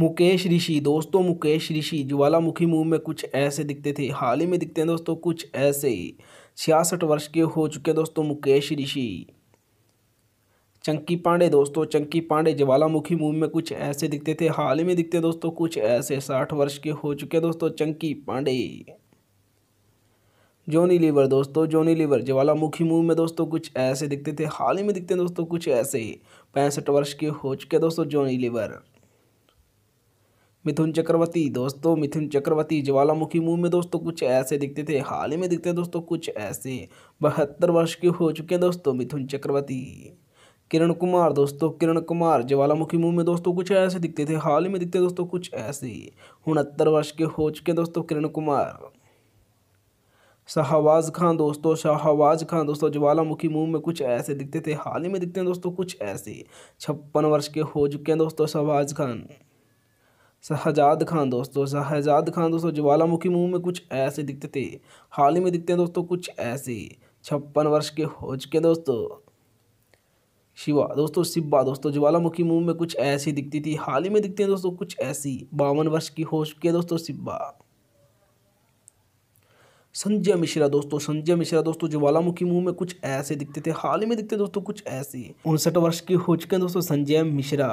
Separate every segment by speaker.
Speaker 1: मुकेश ऋषि दोस्तों मुकेश ऋषि ज्वालामुखी मुंह में कुछ ऐसे दिखते थे हाल ही में दिखते हैं दोस्तों कुछ ऐसे छियासठ वर्ष के हो चुके दोस्तों मुकेश ऋषि चंकी पांडे दोस्तों चंकी पांडे ज्वालामुखी मुंह में कुछ ऐसे दिखते थे हाल ही में दिखते हैं दोस्तों कुछ ऐसे साठ वर्ष के हो चुके दोस्तों चंकी पांडे जोनी लीवर दोस्तों जोनी लीवर ज्वालामुखी मूव में दोस्तों कुछ ऐसे दिखते थे हाल ही में दिखते हैं दोस्तों कुछ ऐसे पैंसठ वर्ष के हो चुके दोस्तों जोनी लीवर मिथुन चक्रवर्ती दोस्तों मिथुन चक्रवर्ती ज्वालामुखी मुंह में दोस्तों कुछ ऐसे दिखते थे हाल ही में दिखते हैं दोस्तों कुछ ऐसे बहत्तर वर्ष के हो चुके हैं दोस्तों मिथुन चक्रवर्ती किरण कुमार दोस्तों किरण कुमार ज्वालामुखी मुंह में दोस्तों कुछ ऐसे दिखते थे हाल ही में दिखते दोस्तों कुछ ऐसे उनहत्तर वर्ष के हो चुके हैं दोस्तों किरण कुमार शाहबाज खान दोस्तों शाहबाज खान दोस्तों ज्वालामुखी मुंह में कुछ ऐसे दिखते थे हाल ही में दिखते हैं दोस्तों कुछ ऐसे छप्पन वर्ष के हो चुके हैं दोस्तों शाहबाज खान शहजाद खान दोस्तों शहजाद खान दोस्तों ज्वालामुखी मुंह में कुछ ऐसे दिखते थे हाल ही में दिखते हैं दोस्तों कुछ ऐसे छप्पन वर्ष के हो चुके दोस्तों शिवा दोस्तों सिब्बा दोस्तों ज्वालामुखी मुंह में कुछ ऐसी दिखती थी हाल ही में दिखते हैं दोस्तों कुछ ऐसी बावन वर्ष की हो चुकी है दोस्तों सिब्बा संजय मिश्रा दोस्तों संजय मिश्रा दोस्तों ज्वालामुखी मुंह में कुछ ऐसे दिखते थे हाल ही में दिखते दोस्तों कुछ ऐसे उनसठ वर्ष की हो चुके हैं दोस्तों संजय मिश्रा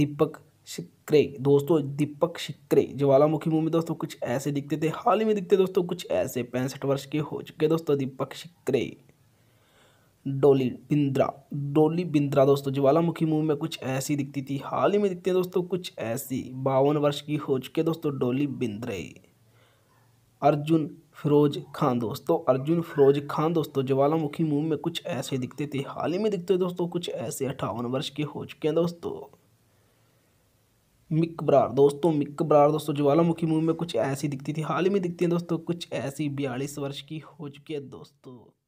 Speaker 1: दीपक शिक्रे दोस्तों दीपक शिक्रे ज्वालामुखी मुंह में दोस्तों कुछ ऐसे दिखते थे हाल ही में दिखते दोस्तों कुछ ऐसे पैंसठ वर्ष के हो चुके दोस्तों दीपक शिक्रे डोली बिंद्रा डोली बिंद्रा दोस्तों ज्वालामुखी मूवी में कुछ ऐसी दिखती थी हाल ही में दिखते हैं दोस्तों कुछ ऐसी बावन वर्ष की हो चुके दोस्तों डोली बिंद्रे अर्जुन फिरोज खान दोस्तों अर्जुन फिरोज खान दोस्तों ज्वालामुखी मूवी में कुछ ऐसे दिखते थे हाल ही में दिखते दोस्तों कुछ ऐसे अठावन वर्ष के हो चुके हैं दोस्तों मिक ब्रार दोस्तों मिक ब्रार दोस्तों ज्वालामुखी मूवी में कुछ ऐसी दिखती थी हाल ही में दिखती है दोस्तों कुछ ऐसी बयालीस वर्ष की हो चुकी है दोस्तों